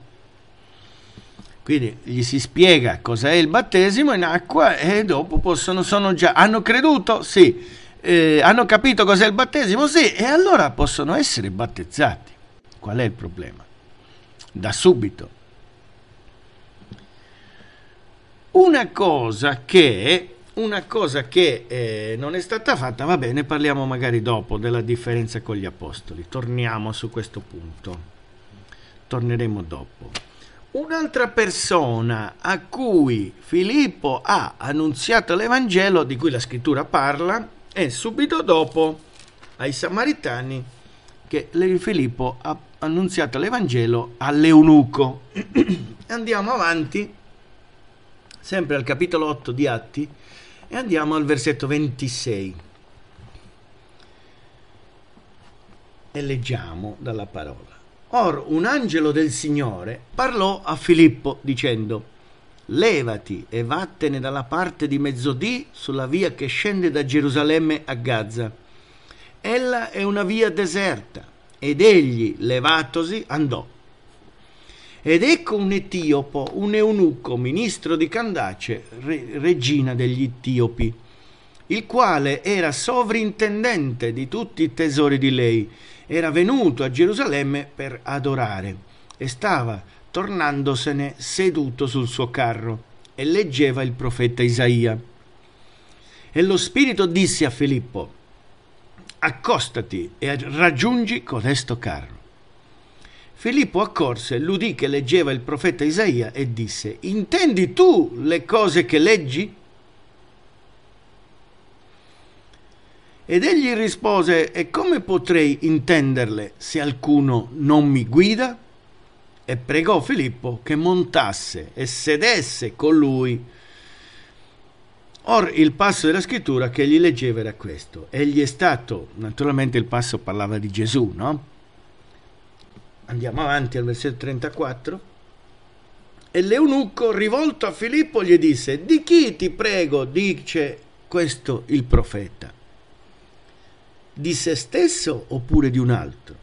Speaker 1: Quindi gli si spiega cos'è il battesimo in acqua e dopo possono, sono già, hanno creduto? Sì eh, hanno capito cos'è il battesimo, sì, e allora possono essere battezzati. Qual è il problema? Da subito. Una cosa che, una cosa che eh, non è stata fatta, va bene, parliamo magari dopo della differenza con gli apostoli, torniamo su questo punto, torneremo dopo. Un'altra persona a cui Filippo ha annunziato l'Evangelo, di cui la scrittura parla, e subito dopo ai Samaritani che Filippo ha annunziato l'Evangelo all'Eunuco. *clears throat* andiamo avanti, sempre al capitolo 8 di Atti, e andiamo al versetto 26. E leggiamo dalla parola. Or un angelo del Signore parlò a Filippo dicendo, levati e vattene dalla parte di mezzodì sulla via che scende da Gerusalemme a Gaza. Ella è una via deserta, ed egli, levatosi, andò. Ed ecco un etiopo, un eunuco, ministro di Candace, re, regina degli etiopi, il quale era sovrintendente di tutti i tesori di lei, era venuto a Gerusalemme per adorare e stava tornandosene seduto sul suo carro, e leggeva il profeta Isaia. E lo Spirito disse a Filippo, accostati e raggiungi codesto carro. Filippo accorse, l'udì che leggeva il profeta Isaia e disse, intendi tu le cose che leggi? Ed egli rispose, e come potrei intenderle se alcuno non mi guida? e pregò Filippo che montasse e sedesse con lui. Or il passo della scrittura che gli leggeva era questo. Egli è stato, naturalmente il passo parlava di Gesù, no? Andiamo avanti al versetto 34. E l'eunucco, rivolto a Filippo, gli disse, di chi ti prego, dice questo il profeta? Di se stesso oppure di un altro?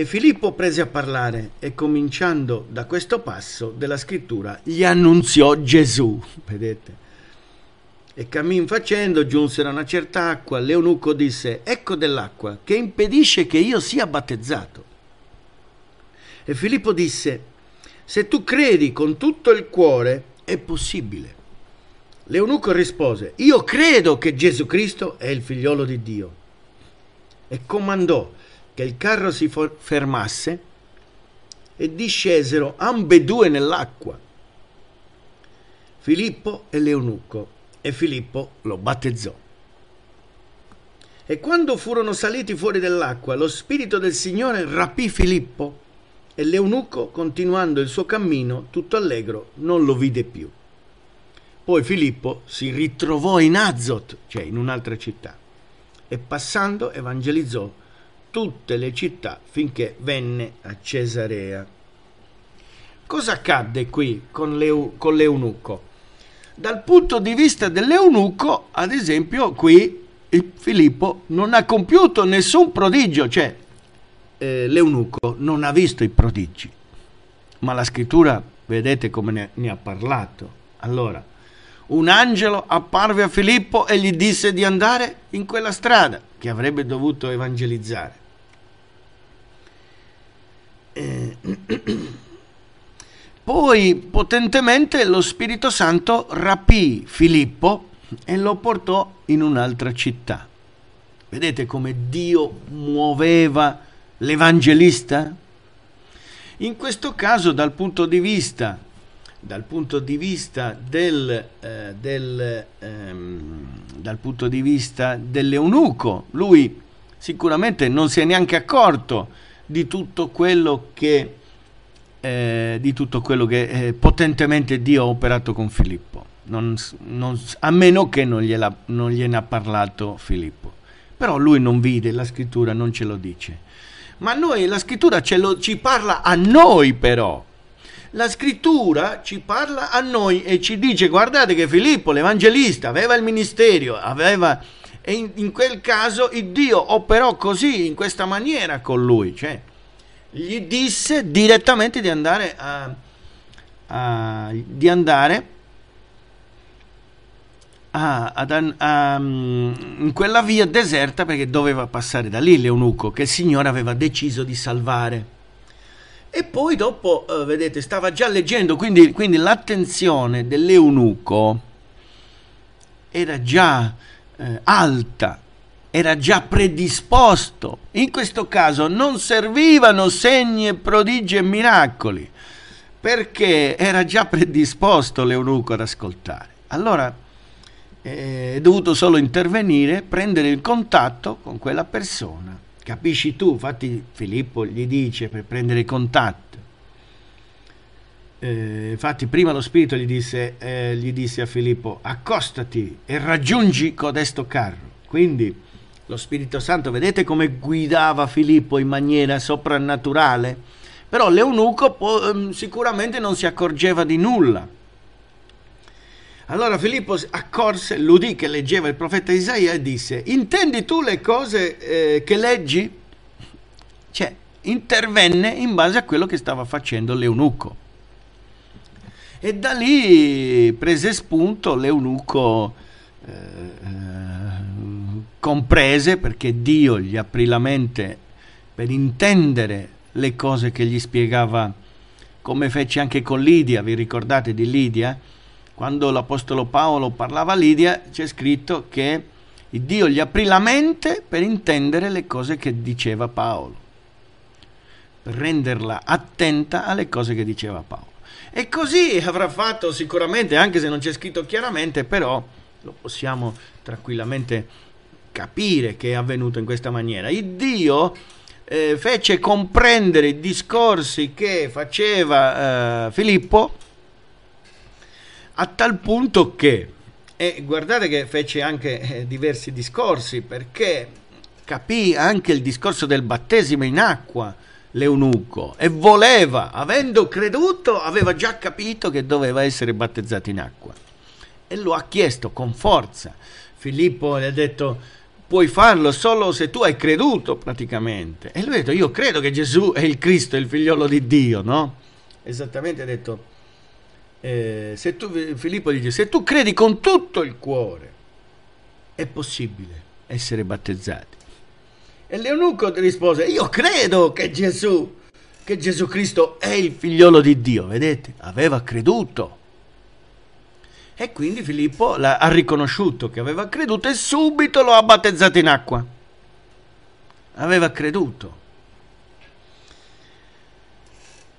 Speaker 1: E Filippo prese a parlare e cominciando da questo passo della scrittura gli annunziò Gesù, vedete? E cammin facendo giunsero a una certa acqua, l'eunuco disse, ecco dell'acqua che impedisce che io sia battezzato. E Filippo disse, se tu credi con tutto il cuore è possibile. L'eunuco rispose, io credo che Gesù Cristo è il figliolo di Dio. E comandò che il carro si fermasse e discesero ambedue nell'acqua, Filippo e l'eunuco, e Filippo lo battezzò. E quando furono saliti fuori dell'acqua, lo spirito del Signore rapì Filippo e l'eunuco, continuando il suo cammino, tutto allegro, non lo vide più. Poi Filippo si ritrovò in Azot, cioè in un'altra città, e passando evangelizzò tutte le città finché venne a Cesarea. Cosa accadde qui con, l'eu- con l'eunuco? Dal punto di vista dell'eunuco, ad esempio, qui Filippo non ha compiuto nessun prodigio, cioè eh, l'eunuco non ha visto i prodigi, ma la scrittura vedete come ne, ne ha parlato. Allora, un angelo apparve a Filippo e gli disse di andare in quella strada che avrebbe dovuto evangelizzare. Eh, *clears throat* poi potentemente lo Spirito Santo rapì Filippo e lo portò in un'altra città. Vedete come Dio muoveva l'evangelista? In questo caso dal punto di vista, punto di vista, del, eh, del, ehm, punto di vista dell'eunuco, lui sicuramente non si è neanche accorto di tutto quello che, eh, tutto quello che eh, potentemente Dio ha operato con Filippo, non, non, a meno che non, gliela, non gliene ha parlato Filippo. Però lui non vide, la scrittura non ce lo dice. Ma noi, la scrittura lo, ci parla a noi però. La scrittura ci parla a noi e ci dice, guardate che Filippo, l'evangelista, aveva il ministerio, aveva e in, in quel caso il Dio operò così, in questa maniera con lui, cioè gli disse direttamente di andare a, a di andare a, ad, a, mm, in quella via deserta perché doveva passare da lì l'eunuco che il Signore aveva deciso di salvare. E poi dopo, eh, vedete, stava già leggendo, quindi, quindi l'attenzione dell'eunuco era già eh, alta, era già predisposto. In questo caso non servivano segni, e prodigi e miracoli, perché era già predisposto l'eunuco ad ascoltare. Allora eh, è dovuto solo intervenire, prendere il contatto con quella persona. Capisci tu, infatti Filippo gli dice per prendere contatto eh, infatti prima lo spirito gli disse, eh, gli disse, a Filippo accostati e raggiungi codesto carro quindi lo Spirito Santo vedete come guidava Filippo in maniera soprannaturale però l'eunuco po- ehm, sicuramente non si accorgeva di nulla allora Filippo accorse, l'udì che leggeva il profeta Isaia e disse intendi tu le cose eh, che leggi? cioè intervenne in base a quello che stava facendo l'eunuco e da lì prese spunto l'eunuco eh, comprese perché Dio gli aprì la mente per intendere le cose che gli spiegava come fece anche con Lidia, vi ricordate di Lidia? Quando l'Apostolo Paolo parlava a Lidia c'è scritto che Dio gli aprì la mente per intendere le cose che diceva Paolo, per renderla attenta alle cose che diceva Paolo. E così avrà fatto sicuramente, anche se non c'è scritto chiaramente, però lo possiamo tranquillamente capire che è avvenuto in questa maniera. Il Dio eh, fece comprendere i discorsi che faceva eh, Filippo a tal punto che, e guardate che fece anche eh, diversi discorsi perché capì anche il discorso del battesimo in acqua, l'eunuco e voleva, avendo creduto, aveva già capito che doveva essere battezzato in acqua. E lo ha chiesto con forza. Filippo gli ha detto, puoi farlo solo se tu hai creduto praticamente. E lui ha detto, io credo che Gesù è il Cristo, il figliolo di Dio, no? Esattamente ha detto, eh, se tu, Filippo dice, se tu credi con tutto il cuore, è possibile essere battezzati. E l'eunuco rispose, io credo che Gesù, che Gesù Cristo è il figliolo di Dio, vedete? Aveva creduto. E quindi Filippo ha riconosciuto che aveva creduto e subito lo ha battezzato in acqua. Aveva creduto.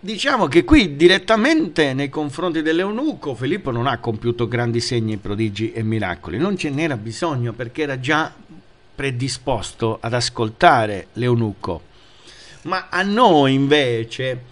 Speaker 1: Diciamo che qui direttamente nei confronti dell'eunuco Filippo non ha compiuto grandi segni, prodigi e miracoli, non ce n'era bisogno perché era già predisposto ad ascoltare l'eunuco, ma a noi invece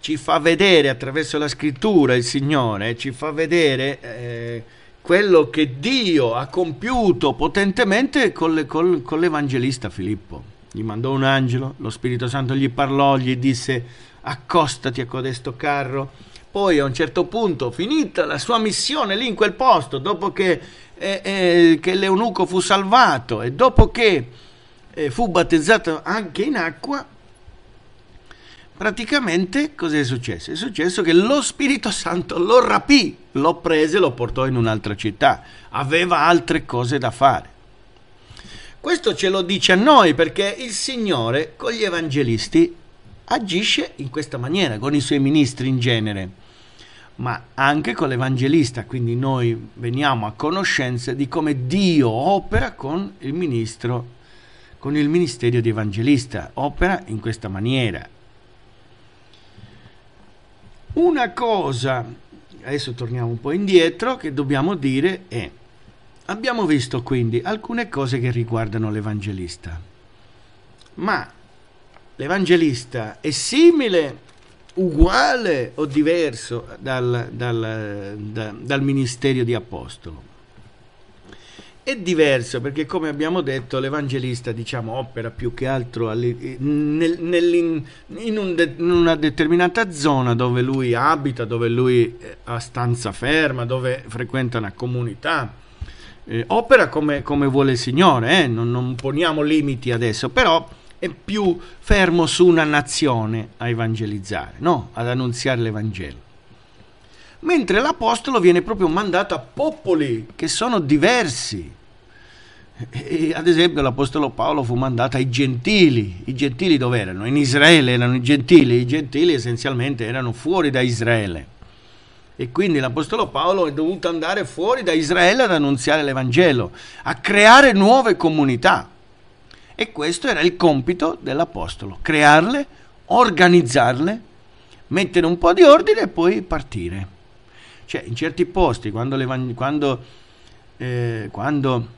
Speaker 1: ci fa vedere attraverso la scrittura il Signore, ci fa vedere eh, quello che Dio ha compiuto potentemente con, le, con, con l'Evangelista Filippo. Gli mandò un angelo, lo Spirito Santo gli parlò, gli disse accostati a codesto carro. Poi a un certo punto, finita la sua missione lì in quel posto, dopo che eh, eh, che l'eunuco fu salvato e dopo che eh, fu battezzato anche in acqua, praticamente cosa è successo? È successo che lo Spirito Santo lo rapì, lo prese e lo portò in un'altra città, aveva altre cose da fare. Questo ce lo dice a noi perché il Signore con gli evangelisti agisce in questa maniera, con i suoi ministri in genere ma anche con l'Evangelista, quindi noi veniamo a conoscenza di come Dio opera con il ministro, con il ministero di Evangelista, opera in questa maniera. Una cosa, adesso torniamo un po' indietro, che dobbiamo dire è, abbiamo visto quindi alcune cose che riguardano l'Evangelista, ma l'Evangelista è simile uguale o diverso dal, dal, da, dal ministerio di apostolo? È diverso perché, come abbiamo detto, l'evangelista diciamo, opera più che altro nel, in, un de, in, una determinata zona dove lui abita, dove lui eh, ha stanza ferma, dove frequenta una comunità. Eh, opera come, come, vuole il Signore, eh? non, non poniamo limiti adesso, però è più fermo su una nazione a evangelizzare, no? Ad annunziare l'Evangelo. Mentre l'Apostolo viene proprio mandato a popoli che sono diversi. E, ad esempio l'Apostolo Paolo fu mandato ai gentili. I gentili dove erano? In Israele erano i gentili. I gentili essenzialmente erano fuori da Israele. E quindi l'Apostolo Paolo è dovuto andare fuori da Israele ad annunziare l'Evangelo, a creare nuove comunità. E questo era il compito dell'apostolo, crearle, organizzarle, mettere un po' di ordine e poi partire. Cioè, in certi posti, quando, quando, eh, quando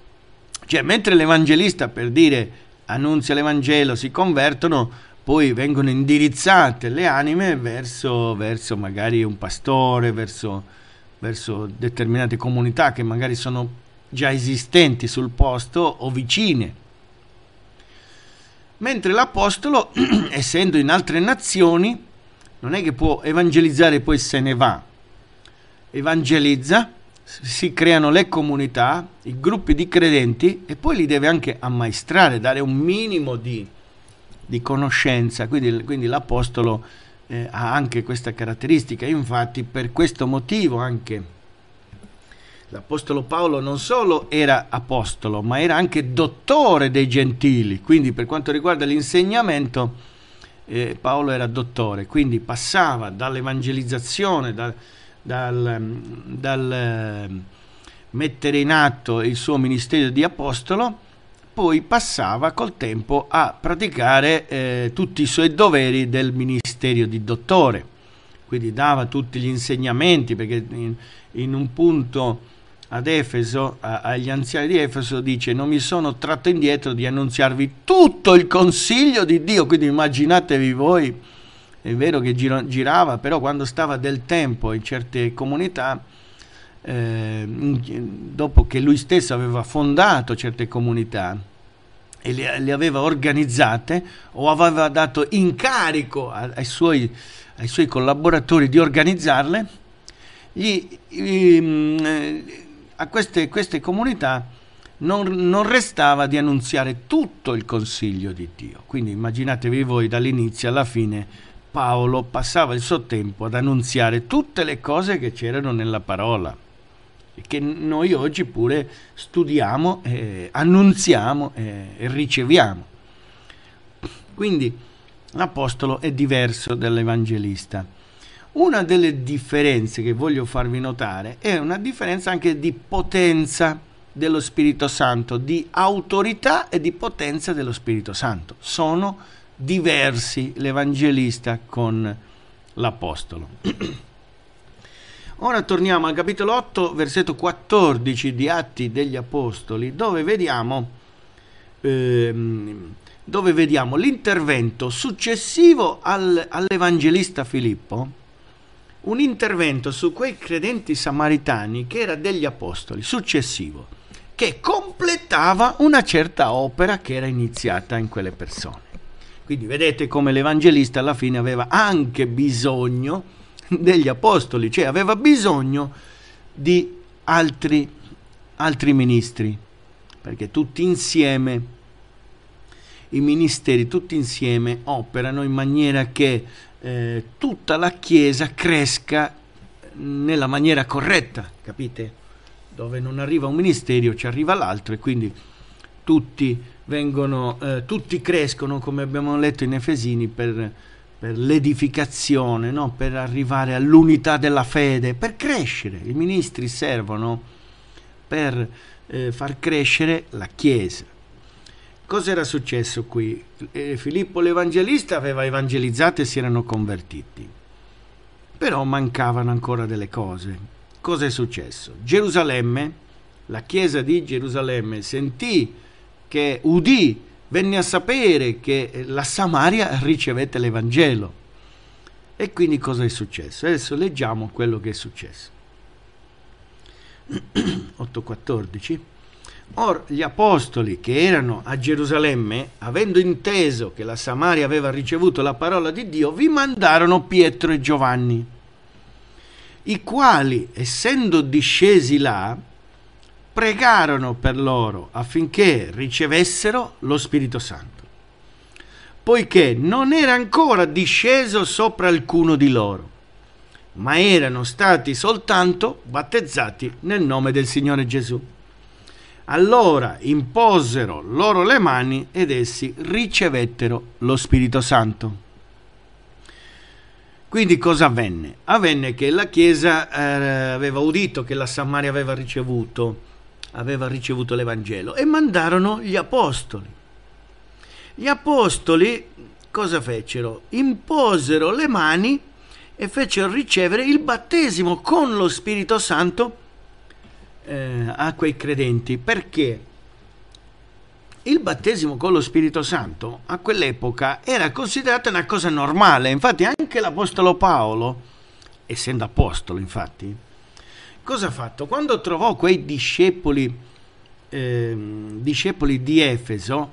Speaker 1: cioè, mentre l'evangelista, per dire, annunzia l'Evangelo, si convertono, poi vengono indirizzate le anime verso, verso magari un pastore, verso, verso determinate comunità che magari sono già esistenti sul posto o vicine mentre l'apostolo, *clears throat* essendo in altre nazioni, non è che può evangelizzare e poi se ne va. Evangelizza, si creano le comunità, i gruppi di credenti e poi li deve anche ammaestrare, dare un minimo di, di conoscenza. Quindi, quindi l'apostolo eh, ha anche questa caratteristica. Infatti per questo motivo anche l'Apostolo Paolo non solo era apostolo, ma era anche dottore dei gentili, quindi per quanto riguarda l'insegnamento eh, Paolo era dottore, quindi passava dall'evangelizzazione, da, dal, dal eh, mettere in atto il suo ministero di apostolo, poi passava col tempo a praticare eh, tutti i suoi doveri del ministero di dottore, quindi dava tutti gli insegnamenti perché in, in un punto ad Efeso, a, agli anziani di Efeso, dice non mi sono tratto indietro di annunziarvi tutto il consiglio di Dio, quindi immaginatevi voi, è vero che giro, girava, però quando stava del tempo in certe comunità, eh, dopo che lui stesso aveva fondato certe comunità, e le, le, aveva organizzate o aveva dato incarico a, ai, suoi, ai, suoi, collaboratori di organizzarle, gli, gli, mm, a queste, queste comunità non, non, restava di annunziare tutto il consiglio di Dio. Quindi immaginatevi voi dall'inizio alla fine Paolo passava il suo tempo ad annunziare tutte le cose che c'erano nella parola e che noi oggi pure studiamo, eh, annunziamo eh, e riceviamo. Quindi l'apostolo è diverso dall'evangelista una delle differenze che voglio farvi notare è una differenza anche di potenza dello Spirito Santo, di autorità e di potenza dello Spirito Santo. Sono diversi l'Evangelista con l'Apostolo. *clears throat* Ora torniamo al capitolo 8, versetto 14 di Atti degli Apostoli, dove vediamo, ehm, dove vediamo l'intervento successivo al, all'Evangelista Filippo un intervento su quei credenti samaritani che era degli apostoli, successivo, che completava una certa opera che era iniziata in quelle persone. Quindi vedete come l'Evangelista alla fine aveva anche bisogno degli apostoli, cioè aveva bisogno di altri, altri ministri, perché tutti insieme i ministeri tutti insieme operano in maniera che eh, tutta la Chiesa cresca nella maniera corretta, capite? Dove non arriva un ministero ci arriva l'altro e quindi tutti, vengono, eh, tutti crescono come abbiamo letto in Efesini per, per l'edificazione, no? per arrivare all'unità della fede, per crescere. I ministri servono per eh, far crescere la Chiesa. Cosa era successo qui? Eh, Filippo l'Evangelista aveva evangelizzato e si erano convertiti. Però mancavano ancora delle cose. Cosa è successo? Gerusalemme, la chiesa di Gerusalemme sentì che udì, venne a sapere che eh, la Samaria ricevette l'Evangelo. E quindi cosa è successo? Adesso leggiamo quello che è successo. 814 *clears throat* Or gli apostoli che erano a Gerusalemme, avendo inteso che la Samaria aveva ricevuto la parola di Dio, vi mandarono Pietro e Giovanni, i quali, essendo discesi là, pregarono per loro affinché ricevessero lo Spirito Santo, poiché non era ancora disceso sopra alcuno di loro, ma erano stati soltanto battezzati nel nome del Signore Gesù. Allora imposero loro le mani ed essi ricevettero lo Spirito Santo. Quindi cosa avvenne? Avvenne che la Chiesa eh, aveva udito che la Samaria aveva ricevuto, aveva ricevuto l'Evangelo e mandarono gli apostoli. Gli apostoli cosa fecero? Imposero le mani e fecero ricevere il battesimo con lo Spirito Santo eh, a quei credenti perché il battesimo con lo Spirito Santo a quell'epoca era considerato una cosa normale, infatti anche l'Apostolo Paolo, essendo apostolo infatti, cosa ha fatto? Quando trovò quei discepoli, eh, discepoli di Efeso,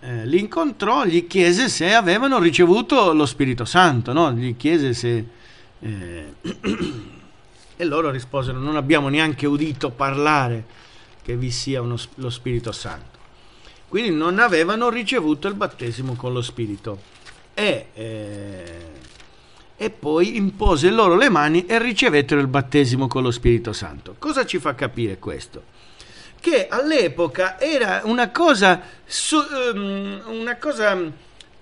Speaker 1: eh, li incontrò, gli chiese se avevano ricevuto lo Spirito Santo, no? gli chiese se... Eh, *clears throat* E loro risposero, non abbiamo neanche udito parlare che vi sia uno, lo Spirito Santo. Quindi non avevano ricevuto il battesimo con lo Spirito. E, eh, e poi impose loro le mani e ricevettero il battesimo con lo Spirito Santo. Cosa ci fa capire questo? Che all'epoca era una cosa, su, um, una cosa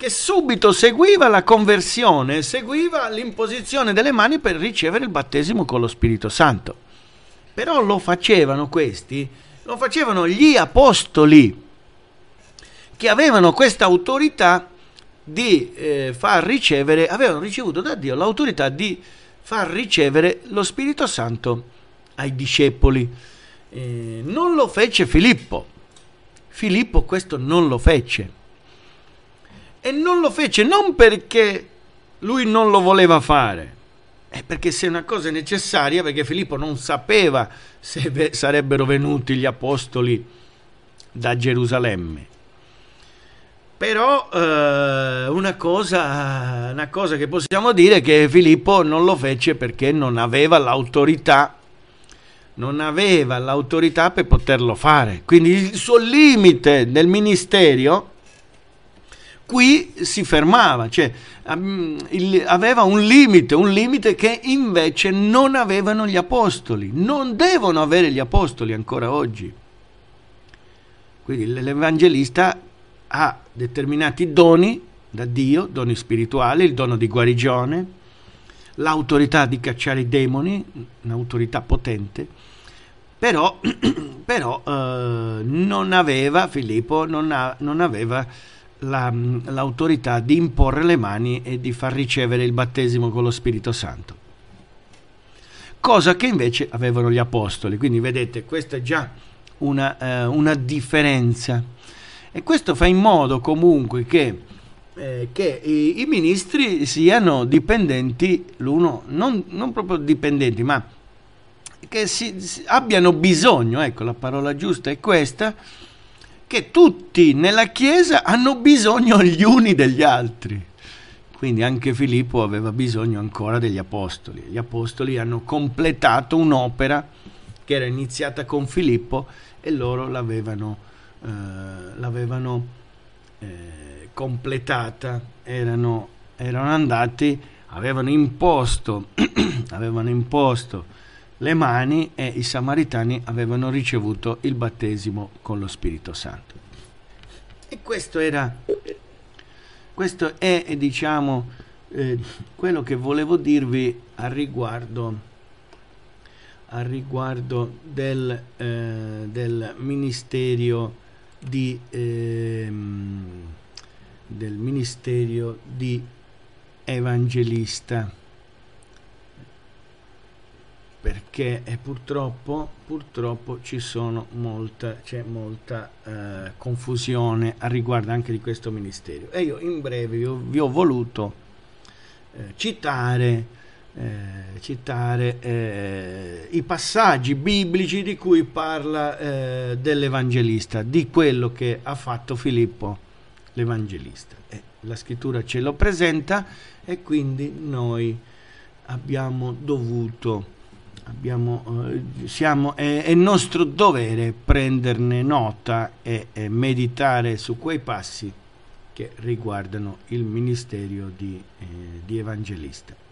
Speaker 1: che subito seguiva la conversione, seguiva l'imposizione delle mani per ricevere il battesimo con lo Spirito Santo. Però lo facevano questi, lo facevano gli apostoli che avevano questa autorità di eh, far ricevere, avevano ricevuto da Dio l'autorità di far ricevere lo Spirito Santo ai discepoli. Eh, non lo fece Filippo. Filippo questo non lo fece. E non lo fece non perché lui non lo voleva fare, è perché se una cosa è necessaria, perché Filippo non sapeva se sarebbero venuti gli apostoli da Gerusalemme. Però eh, una, cosa, una cosa che possiamo dire è che Filippo non lo fece perché non aveva l'autorità, non aveva l'autorità per poterlo fare. Quindi il suo limite nel ministerio qui si fermava, cioè aveva un limite, un limite che invece non avevano gli apostoli, non devono avere gli apostoli ancora oggi. Quindi l'evangelista ha determinati doni da Dio, doni spirituali, il dono di guarigione, l'autorità di cacciare i demoni, un'autorità potente, però, *clears throat* però eh, non aveva, Filippo non, ha, non aveva la, l'autorità di imporre le mani e di far ricevere il battesimo con lo Spirito Santo. Cosa che invece avevano gli apostoli. Quindi vedete, questa è già una, eh, una differenza. E questo fa in modo comunque che, eh, che i, i, ministri siano dipendenti l'uno, non, non proprio dipendenti, ma che si, si, abbiano bisogno, ecco la parola giusta è questa, che tutti nella Chiesa hanno bisogno gli uni degli altri. Quindi anche Filippo aveva bisogno ancora degli apostoli. Gli apostoli hanno completato un'opera che era iniziata con Filippo e loro l'avevano, eh, l'avevano eh, completata, erano, erano andati avevano imposto, *clears throat* avevano imposto le mani e i samaritani avevano ricevuto il battesimo con lo Spirito Santo. E questo era, questo è, diciamo, eh, quello che volevo dirvi a riguardo a riguardo del, eh, del ministero di eh, del ministero di evangelista perché eh, purtroppo, purtroppo ci sono molta, c'è molta eh, confusione a riguardo anche di questo ministero e io in breve io, vi ho voluto eh, citare, eh, citare eh, i passaggi biblici di cui parla eh, dell'Evangelista, di quello che ha fatto Filippo l'Evangelista. la scrittura ce lo presenta e quindi noi abbiamo dovuto abbiamo, eh, siamo, è, è, nostro dovere prenderne nota e, e, meditare su quei passi che riguardano il ministero di, eh, di evangelista.